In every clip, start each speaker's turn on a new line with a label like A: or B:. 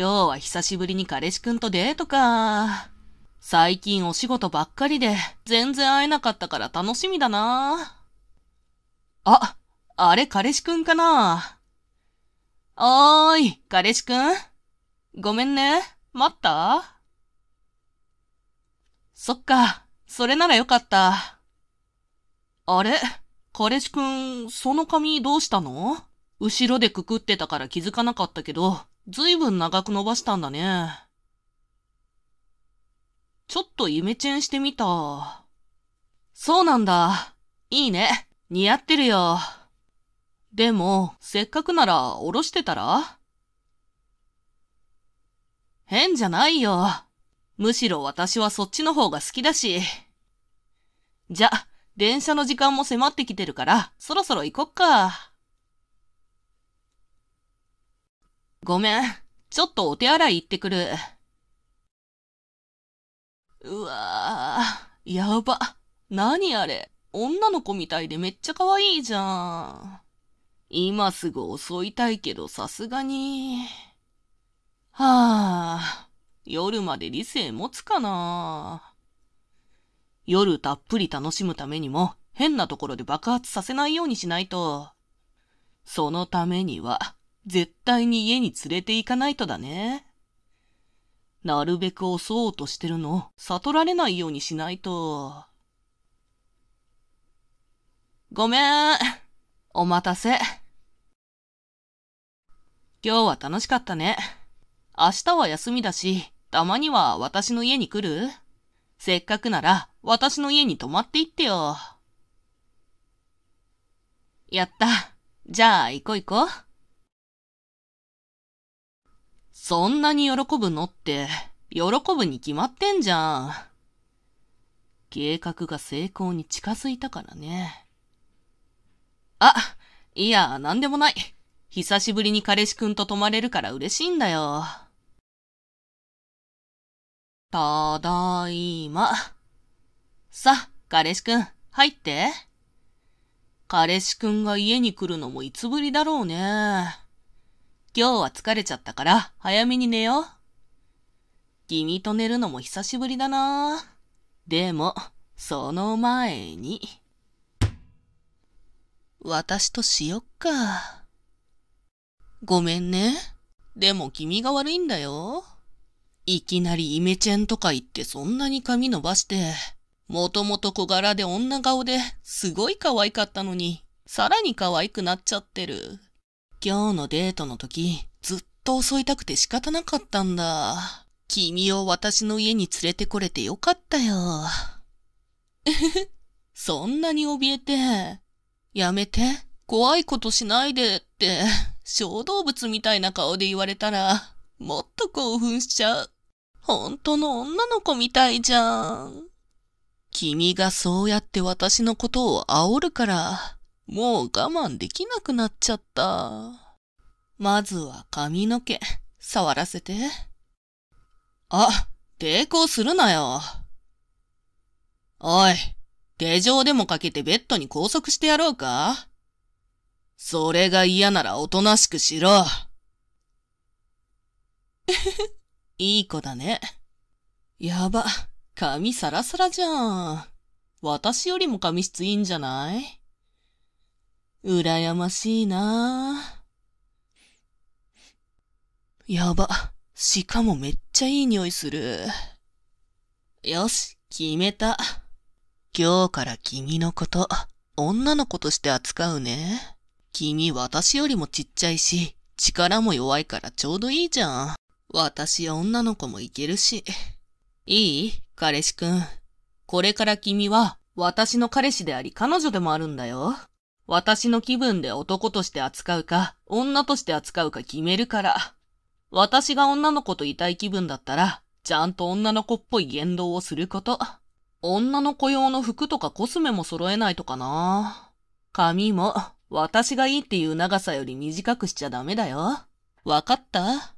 A: 今日は久しぶりに彼氏くんとデートか。最近お仕事ばっかりで、全然会えなかったから楽しみだな。あ、あれ彼氏くんかなおーい、彼氏くん。ごめんね、待ったそっか、それならよかった。あれ彼氏くん、その髪どうしたの後ろでくくってたから気づかなかったけど、ずいぶん長く伸ばしたんだね。ちょっとイメチェンしてみた。そうなんだ。いいね。似合ってるよ。でも、せっかくなら、おろしてたら変じゃないよ。むしろ私はそっちの方が好きだし。じゃ、電車の時間も迫ってきてるから、そろそろ行こっか。ごめん。ちょっとお手洗い行ってくる。うわぁ、やば。何あれ。女の子みたいでめっちゃ可愛いじゃん。今すぐ襲いたいけどさすがに。はぁ、あ、夜まで理性持つかな。夜たっぷり楽しむためにも変なところで爆発させないようにしないと。そのためには、絶対に家に連れて行かないとだね。なるべく襲おうとしてるの、悟られないようにしないと。ごめん。お待たせ。今日は楽しかったね。明日は休みだし、たまには私の家に来るせっかくなら私の家に泊まって行ってよ。やった。じゃあ行こう行こう。そんなに喜ぶのって、喜ぶに決まってんじゃん。計画が成功に近づいたからね。あ、いや、なんでもない。久しぶりに彼氏くんと泊まれるから嬉しいんだよ。ただいま。さ、彼氏くん、入って。彼氏くんが家に来るのもいつぶりだろうね。今日は疲れちゃったから、早めに寝よう。君と寝るのも久しぶりだなでも、その前に。私としよっか。ごめんね。でも君が悪いんだよ。いきなりイメチェンとか言ってそんなに髪伸ばして、もともと小柄で女顔ですごい可愛かったのに、さらに可愛くなっちゃってる。今日のデートの時、ずっと襲いたくて仕方なかったんだ。君を私の家に連れてこれてよかったよ。えへへ、そんなに怯えて。やめて、怖いことしないでって、小動物みたいな顔で言われたら、もっと興奮しちゃう。本当の女の子みたいじゃん。君がそうやって私のことを煽るから、もう我慢できなくなっちゃった。まずは髪の毛、触らせて。あ、抵抗するなよ。おい、手錠でもかけてベッドに拘束してやろうかそれが嫌ならおとなしくしろ。いい子だね。やば、髪サラサラじゃん。私よりも髪質いいんじゃない羨ましいなやば。しかもめっちゃいい匂いする。よし、決めた。今日から君のこと、女の子として扱うね。君私よりもちっちゃいし、力も弱いからちょうどいいじゃん。私女の子もいけるし。いい彼氏くん。これから君は、私の彼氏であり彼女でもあるんだよ。私の気分で男として扱うか、女として扱うか決めるから。私が女の子といたい気分だったら、ちゃんと女の子っぽい言動をすること。女の子用の服とかコスメも揃えないとかな。髪も、私がいいっていう長さより短くしちゃダメだよ。わかった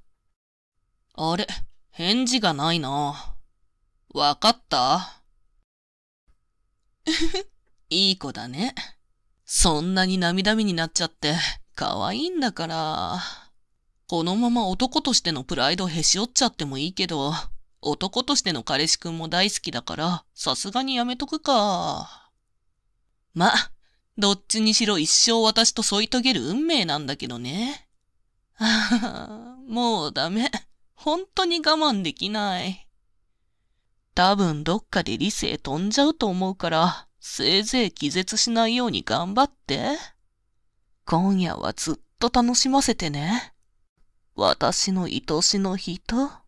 A: あれ、返事がないな。わかった いい子だね。そんなに涙目になっちゃって、可愛いんだから。このまま男としてのプライドへし折っちゃってもいいけど、男としての彼氏くんも大好きだから、さすがにやめとくか。ま、どっちにしろ一生私と添い遂げる運命なんだけどね。あ もうダメ。本当に我慢できない。多分どっかで理性飛んじゃうと思うから、せいぜい気絶しないように頑張って。今夜はずっと楽しませてね。私の愛しの人。